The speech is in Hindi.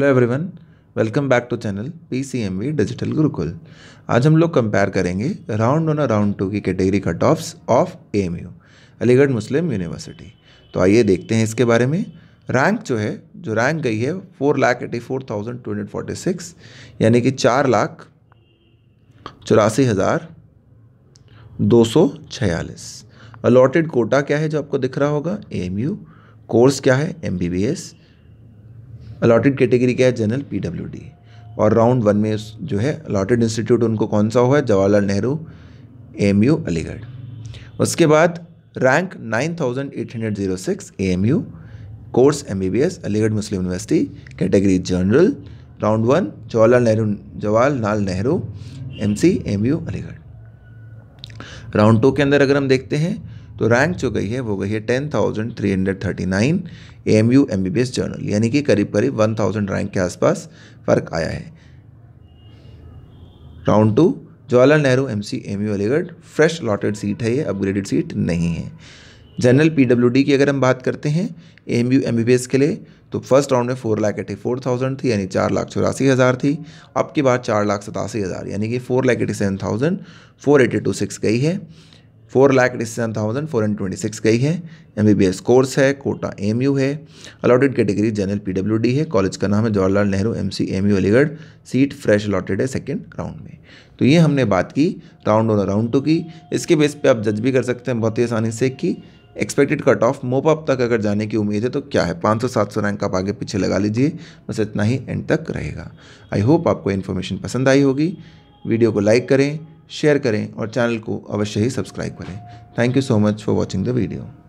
hello everyone welcome back to channel PCMV digital Gurukul आज हम लोग कंपेयर करेंगे राउंड वन और राउंड टू की category cutoffs of AMU Aligarh Muslim University तो आइए देखते हैं इसके बारे में रैंक जो है जो रैंक गई है four lakh eighty four thousand two hundred forty six यानी कि चार लाख चौरासी हज़ार दो सौ छियालीस अलॉटेड कोटा क्या है जो आपको दिख रहा होगा एएमयू कोर्स क्या है एमबीबीएस अलॉटेड कैटेगरी क्या है जनरल पीडब्ल्यूडी और राउंड वन में जो है अलॉटेड इंस्टीट्यूट उनको कौन सा हुआ है जवाहरलाल नेहरू एम यू अलीगढ़ उसके बाद rank 9806 AMU course MBBS Aligarh Muslim University category general round one Jawaharlal Nehru Jawaharlal Nehru MC MU Aligarh round two के अंदर अगर हम देखते हैं तो रैंक जो गई है वो गई है ten thousand three hundred thirty nine A M U M B B S general यानी कि करीब करीब वन थाउजेंड रैंक के आसपास फ़र्क आया है round two Jawaharlal Nehru M C M U Aligarh fresh allotted seat है ये अपग्रेडेड सीट नहीं है जनरल पी डब्ल्यू डी की अगर हम बात करते हैं M U M B B S के लिए तो फर्स्ट राउंड में four lakh eighty four thousand थी यानी चार लाख चौरासी हज़ार थी अब की बात चार लाख सतासी हज़ार यानी कि four lakh eighty seven thousand four eighty two six गई है four lakh eighty seven thousand four hundred twenty six गई है M B B S course है कोटा एम यू है allotted category general P W D है कॉलेज का नाम है Jawaharlal Nehru M C M U Aligarh seat fresh allotted है सेकेंड राउंड में तो ये हमने बात की राउंड वन और राउंड टू की इसके बेस पे आप जज भी कर सकते हैं बहुत ही आसानी से कि एक्सपेक्टेड कट ऑफ मोपअप तक अगर जाने की उम्मीद है तो क्या है पाँच सौ सात सौ रैंक आप आगे पीछे लगा लीजिए बस इतना ही एंड तक रहेगा आई होप आपको इन्फॉर्मेशन पसंद आई होगी वीडियो को लाइक करें शेयर करें और चैनल को अवश्य ही सब्सक्राइब करें thank you so much for watching the video